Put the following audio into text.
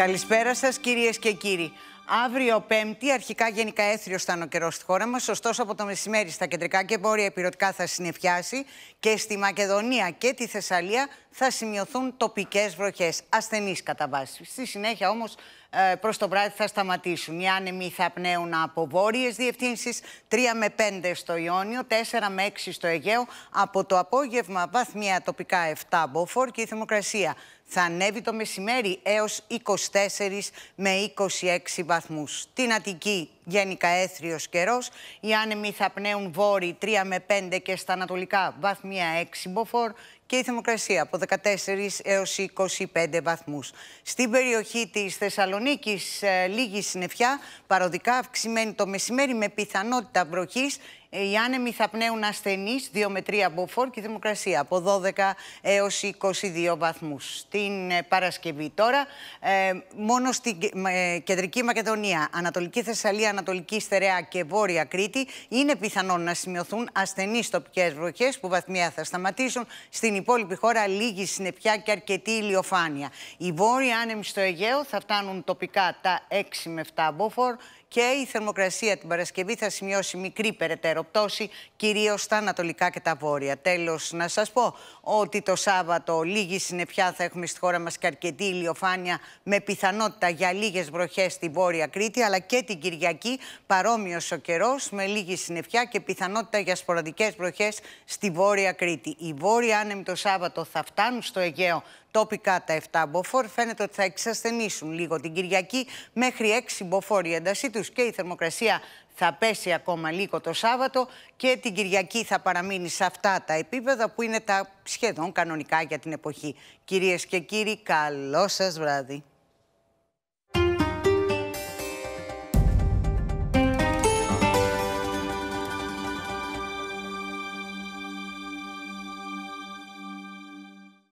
Καλησπέρα σας κυρίες και κύριοι. Αύριο Πέμπτη, αρχικά γενικά έθριο θα είναι ο καιρό στη χώρα μας. Ωστόσο, από το μεσημέρι στα κεντρικά και βόρεια επιρροτικά θα συνεφιάσει και στη Μακεδονία και τη Θεσσαλία θα σημειωθούν τοπικές βροχές, ασθενείς κατά βάση. Στη συνέχεια όμως ε, προς το βράδυ θα σταματήσουν. Οι άνεμοι θα πνέουν από βόρειες διευθύνσεις, 3 με 5 στο Ιόνιο, 4 με 6 στο Αιγαίο. Από το απόγευμα βαθμία τοπικά 7 μποφόρ και η θερμοκρασία θα ανέβει το μεσημέρι έως 24 με 26 βαθμού βαθμούς Την Αττική γενικά έθριος καιρός. Οι άνεμοι θα πνέουν βόρειο 3 με 5 και στα ανατολικά βαθμία 6 μποφόρ και η θερμοκρασία από 14 έως 25 βαθμούς. Στην περιοχή της Θεσσαλονίκης λίγη συννεφιά, παροδικά αυξημένη το μεσημέρι με πιθανότητα βροχής. Ε, οι άνεμοι θα πνέουν ασθενείς 2 με 3 μποφόρ και η θερμοκρασία από 12 έως 22 βαθμούς. Στην ε, Παρασκευή τώρα, ε, μόνο στην Κεντρική Μακεδονία, Ανατολική Θεσσαλία Ανατολική Στερεά και Βόρεια Κρήτη είναι πιθανόν να σημειωθούν ασθενείς τοπικές βροχές που βαθμία θα σταματήσουν. Στην υπόλοιπη χώρα λίγη συνεπιά και αρκετή ηλιοφάνεια. Οι βόρειοι άνεμοι στο Αιγαίο θα φτάνουν τοπικά τα 6 με 7 μποφόρ και η θερμοκρασία την Παρασκευή θα σημειώσει μικρή περαιτέρω πτώση, κυρίως στα ανατολικά και τα βόρεια. Τέλος, να σας πω ότι το Σάββατο λίγη συνεπιά θα έχουμε στη χώρα μας και αρκετή ηλιοφάνεια με πιθανότητα για λίγες βροχές στη Βόρεια Κρήτη, αλλά και την Κυριακή. Κυριακή. Παρόμοιος ο καιρός με λίγη συννεφιά και πιθανότητα για σποραδικές βροχές στη Βόρεια Κρήτη. Οι βόρειοι άνεμοι το Σάββατο θα φτάνουν στο Αιγαίο τοπικά τα 7 μποφόρ. Φαίνεται ότι θα εξασθενήσουν λίγο την Κυριακή μέχρι 6 μποφόρ η έντασή τους και η θερμοκρασία θα πέσει ακόμα λίγο το Σάββατο και την Κυριακή θα παραμείνει σε αυτά τα επίπεδα που είναι τα σχεδόν κανονικά για την εποχή. Κυρίες και κύριοι, καλό σας βράδυ.